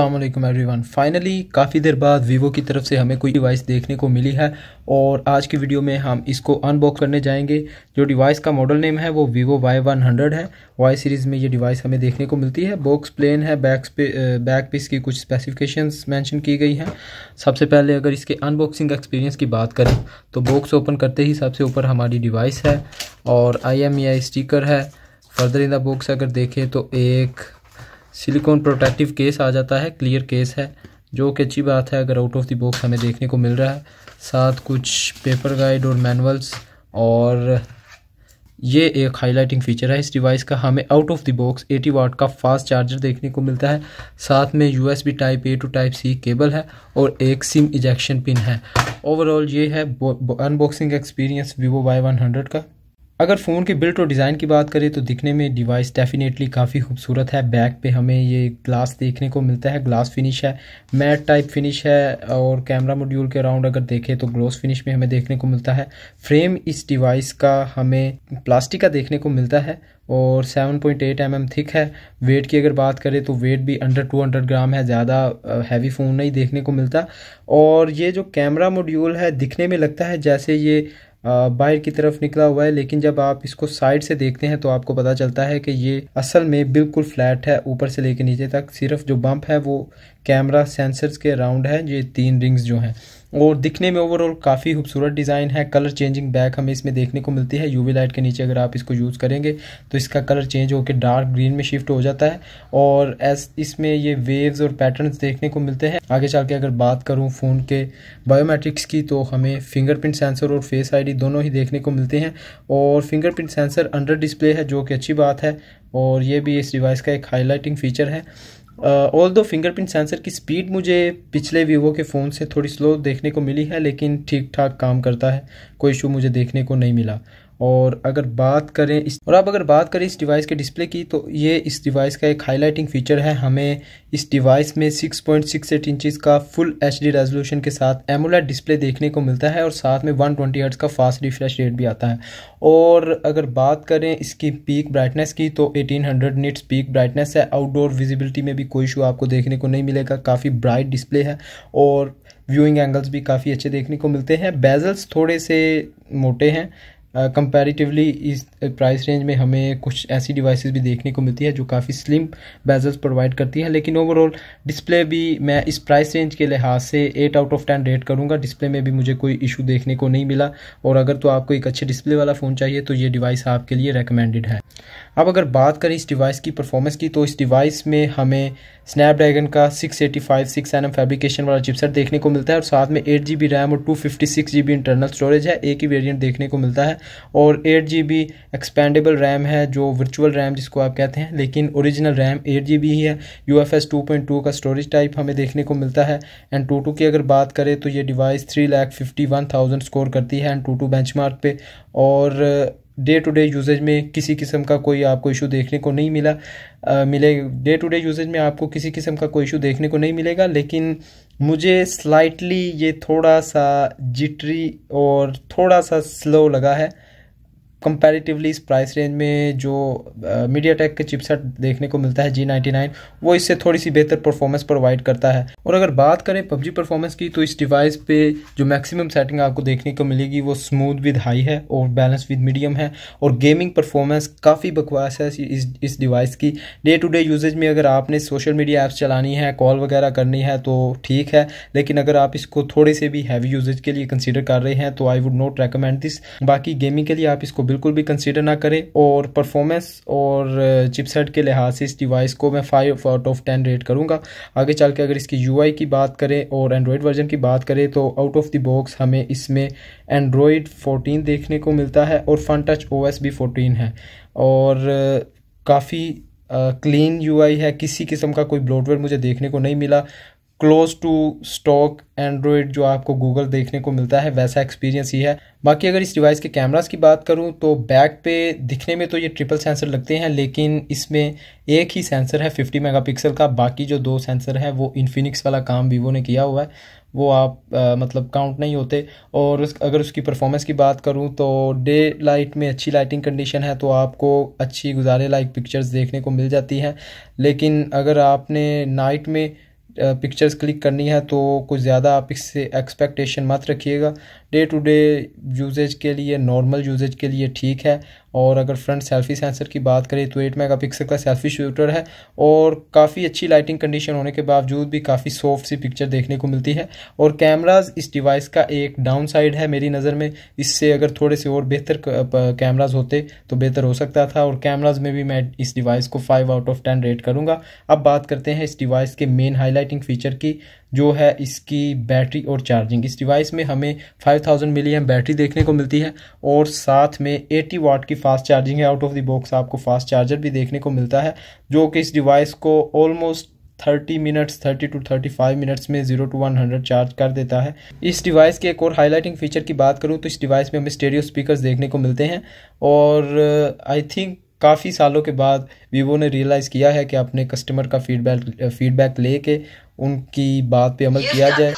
Aslam everyone finally काफ़ी देर बाद Vivo की तरफ से हमें कोई डिवाइस देखने को मिली है और आज की वीडियो में हम इसको अनबॉक्स करने जाएंगे जो डिवाइस का मॉडल नेम है वो वीवो वाई वन हंड्रेड है वाई सीरीज़ में ये डिवाइस हमें देखने को मिलती है बॉक्स प्लेन है बैक पे बैक पे इसकी कुछ स्पेसिफिकेशंस मेंशन की गई हैं सबसे पहले अगर इसके अनबॉक्सिंग एक्सपीरियंस की बात करें तो बॉक्स ओपन करते ही सबसे ऊपर हमारी डिवाइस है और आई स्टिकर e है फर्दर इन द बॉक्स अगर देखें तो एक सिलिकॉन प्रोटेक्टिव केस आ जाता है क्लियर केस है जो कि अच्छी बात है अगर आउट ऑफ द बॉक्स हमें देखने को मिल रहा है साथ कुछ पेपर गाइड और मैनुअल्स और ये एक हाईलाइटिंग फीचर है इस डिवाइस का हमें out of the box 80 watt का फास्ट चार्जर देखने को मिलता है साथ में U type A to type C cable है और एक सिम इजेक्शन पिन है ओवरऑल ये है unboxing experience Vivo Y one hundred का अगर फ़ोन के बिल्ट और डिज़ाइन की बात करें तो दिखने में डिवाइस डेफिनेटली काफ़ी खूबसूरत है बैक पे हमें ये ग्लास देखने को मिलता है ग्लास फिनिश है मैट टाइप फिनिश है और कैमरा मॉड्यूल के अराउंड अगर देखें तो ग्लोस फिनिश में हमें देखने को मिलता है फ्रेम इस डिवाइस का हमें प्लास्टिक का देखने को मिलता है और 7.8 पॉइंट mm थिक है वेट की अगर बात करें तो वेट भी अंडर 200 ग्राम है ज़्यादा हैवी फ़ोन नहीं देखने को मिलता और ये जो कैमरा मॉड्यूल है दिखने में लगता है जैसे ये बाहर की तरफ निकला हुआ है लेकिन जब आप इसको साइड से देखते हैं तो आपको पता चलता है कि ये असल में बिल्कुल फ्लैट है ऊपर से लेकर नीचे तक सिर्फ जो बम्प है वो कैमरा सेंसर्स के राउंड है ये तीन रिंग्स जो हैं और दिखने में ओवरऑल काफ़ी खूबसूरत डिज़ाइन है कलर चेंजिंग बैक हमें इसमें देखने को मिलती है यूवी लाइट के नीचे अगर आप इसको यूज़ करेंगे तो इसका कलर चेंज होकर डार्क ग्रीन में शिफ्ट हो जाता है और एस इसमें ये वेव्स और पैटर्न देखने को मिलते हैं आगे चल के अगर बात करूँ फ़ोन के बायोमेट्रिक्स की तो हमें फिंगरप्रिंट सेंसर और फेस आई दोनों ही देखने को मिलते हैं और फिंगरप्रिंट सेंसर अंडर डिस्प्ले है जो कि अच्छी बात है और ये भी इस डिवाइस का एक हाईलाइटिंग फीचर है ऑल दो फिंगरप्रिंट सेंसर की स्पीड मुझे पिछले वीवो के फ़ोन से थोड़ी स्लो देखने को मिली है लेकिन ठीक ठाक काम करता है कोई इशू मुझे देखने को नहीं मिला और अगर बात करें इस और अब अगर बात करें इस डिवाइस के डिस्प्ले की तो ये इस डिवाइस का एक हाईलाइटिंग फीचर है हमें इस डिवाइस में 6.68 इंचज़ का फुल एच डी रेजोल्यूशन के साथ एमोलेट डिस्प्ले देखने को मिलता है और साथ में 120 ट्वेंटी का फास्ट रिफ्रेश रेट भी आता है और अगर बात करें इसकी पीक ब्राइटनेस की तो 1800 हंड्रेड निट्स पीक ब्राइटनेस है आउटडोर विजिबिलिटी में भी कोई इशू आपको देखने को नहीं मिलेगा काफ़ी ब्राइट डिस्प्ले है और व्यूइंग एंगल्स भी काफ़ी अच्छे देखने को मिलते हैं बेजल्स थोड़े से मोटे हैं कंपैरेटिवली uh, इस प्राइस uh, रेंज में हमें कुछ ऐसी डिवाइसेस भी देखने को मिलती है जो काफ़ी स्लिम बेजल्स प्रोवाइड करती है लेकिन ओवरऑल डिस्प्ले भी मैं इस प्राइस रेंज के लिहाज से eight out of ten rate करूँगा डिस्प्ले में भी मुझे कोई इशू देखने को नहीं मिला और अगर तो आपको एक अच्छे डिस्प्ले वाला फ़ोन चाहिए तो ये डिवाइस आपके लिए रिकमेंडेड है अब अगर बात करें इस डिवाइस की परफॉर्मेंस की तो इस डिवाइस में हमें स्नैपड्रैगन का six eighty five six N M fabrication वाला चिपसेट देखने को मिलता है और साथ में एट जी बी रैम और two fifty six G B internal storage है एक ही वेरियंट देखने को मिलता है और eight G B expandable RAM है जो वर्चुअल रैम जिसको आप कहते हैं लेकिन original RAM eight G B ही है U F S two point two का स्टोरेज टाइप हमें देखने को मिलता है एंड टू टू की अगर बात करें तो ये device three lakh fifty one thousand score करती है AnTuTu benchmark पर और डे टू डे यूजेज में किसी किस्म का कोई आपको इशू देखने को नहीं मिला आ, मिले डे टू डे यूजेज में आपको किसी किस्म का कोई इशू देखने को नहीं मिलेगा लेकिन मुझे स्लाइटली ये थोड़ा सा जिटरी और थोड़ा सा स्लो लगा है कंपैरेटिवली इस प्राइस रेंज में जो मीडिया टेक के चिपसेट देखने को मिलता है जी नाइन्टी नाइन वो इससे थोड़ी सी बेहतर परफॉर्मेंस प्रोवाइड करता है और अगर बात करें पबजी परफॉर्मेंस की तो इस डिवाइस पे जो मैक्सिमम सेटिंग आपको देखने को मिलेगी वो स्मूथ विद हाई है और बैलेंस विद मीडियम है और गेमिंग परफॉर्मेंस काफ़ी बकवास है इस इस डिवाइस की डे टू डे यूजेज में अगर आपने सोशल मीडिया ऐप्स चलानी है कॉल वगैरह करनी है तो ठीक है लेकिन अगर आप इसको थोड़े से भी हैवी यूजेज के लिए कंसिडर कर रहे हैं तो I would not recommend this बाकी गेमिंग के लिए आप इसको बिल्कुल भी कंसिडर ना करें और परफॉर्मेंस और चिपसेट uh, के लिहाज से इस डिवाइस को मैं five out of ten rate करूँगा आगे चल के अगर इसकी यू की बात करें और एंड्रॉयड वर्जन की बात करें तो आउट ऑफ द बॉक्स हमें इसमें एंड्रॉयड फोर्टीन देखने को मिलता है और फन टच ओ भी फोर्टीन है और काफ़ी क्लीन यू आई है किसी किस्म का कोई ब्लॉडवेयर मुझे देखने को नहीं मिला क्लोज टू स्टॉक एंड्रॉयड जो आपको गूगल देखने को मिलता है वैसा एक्सपीरियंस ही है बाकी अगर इस डिवाइस के कैमरास की बात करूं तो बैक पे दिखने में तो ये ट्रिपल सेंसर लगते हैं लेकिन इसमें एक ही सेंसर है 50 मेगापिक्सल का बाकी जो दो सेंसर है वो इन्फिनिक्स वाला काम वीवो ने किया हुआ है वो आप आ, मतलब काउंट नहीं होते और उस अगर उसकी परफॉर्मेंस की बात करूँ तो डे लाइट में अच्छी लाइटिंग कंडीशन है तो आपको अच्छी गुजारे लाइक पिक्चर्स देखने को मिल जाती हैं लेकिन अगर आपने नाइट में पिक्चर्स क्लिक करनी है तो कुछ ज़्यादा आप इससे एक्सपेक्टेशन मत रखिएगा डे टू डे यूजेज के लिए नॉर्मल यूजेज के लिए ठीक है और अगर फ्रंट सेल्फी सेंसर की बात करें तो एट मेगा पिक्सल का सेल्फी शूटर है और काफ़ी अच्छी लाइटिंग कंडीशन होने के बावजूद भी काफ़ी सॉफ्ट सी पिक्चर देखने को मिलती है और कैमराज इस डिवाइस का एक डाउन साइड है मेरी नज़र में इससे अगर थोड़े से और बेहतर कैमराज होते तो बेहतर हो सकता था और कैमराज में भी मैं इस डिवाइस को five out of ten rate करूँगा अब बात करते हैं इस डिवाइस के मेन हाईलाइटिंग फीचर की जो है इसकी बैटरी और चार्जिंग इस डिवाइस में हमें 5000 थाउजेंड मिली एम बैटरी देखने को मिलती है और साथ में 80 वाट की फास्ट चार्जिंग है आउट ऑफ द बॉक्स आपको फास्ट चार्जर भी देखने को मिलता है जो कि इस डिवाइस को almost thirty minutes thirty to thirty five minutes में zero to one hundred charge कर देता है इस डिवाइस के एक और हाईलाइटिंग फीचर की बात करूँ तो इस डिवाइस में हमें स्टेडियो स्पीकर देखने को मिलते हैं और आई थिंक काफ़ी सालों के बाद वीवो ने रियलाइज़ किया है कि अपने कस्टमर का फीडबैक फीडबैक ले के उनकी बात पे अमल किया जाए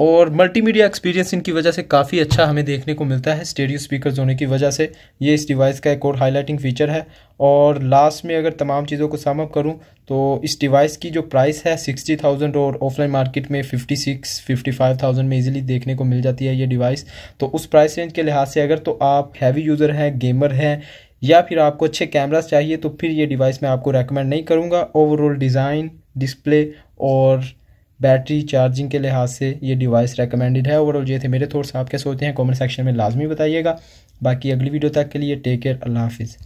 और मल्टीमीडिया एक्सपीरियंस इनकी वजह से काफ़ी अच्छा हमें देखने को मिलता है स्टेडियो स्पीकर होने की वजह से ये इस डिवाइस का एक और हाईलाइटिंग फीचर है और लास्ट में अगर तमाम चीज़ों को सामअप अप करूँ तो इस डिवाइस की जो प्राइस है सिक्सटी थाउजेंड और ऑफलाइन मार्केट में fifty six fifty five thousand में इजीली देखने को मिल जाती है ये डिवाइस तो उस प्राइस रेंज के लिहाज से अगर तो आप हैवी यूज़र हैं गेमर हैं या फिर आपको अच्छे कैमराज चाहिए तो फिर ये डिवाइस मैं आपको रेकमेंड नहीं करूँगा ओवरऑल डिज़ाइन डिस्प्ले और बैटरी चार्जिंग के लिहाज से ये डिवाइस रेकमेंडेड है ओवरऑल ये थे मेरे थॉट्स आप क्या सोचते हैं कमेंट सेक्शन में लाजमी बताइएगा बाकी अगली वीडियो तक के लिए टेक केयर अल्लाह हाफिज़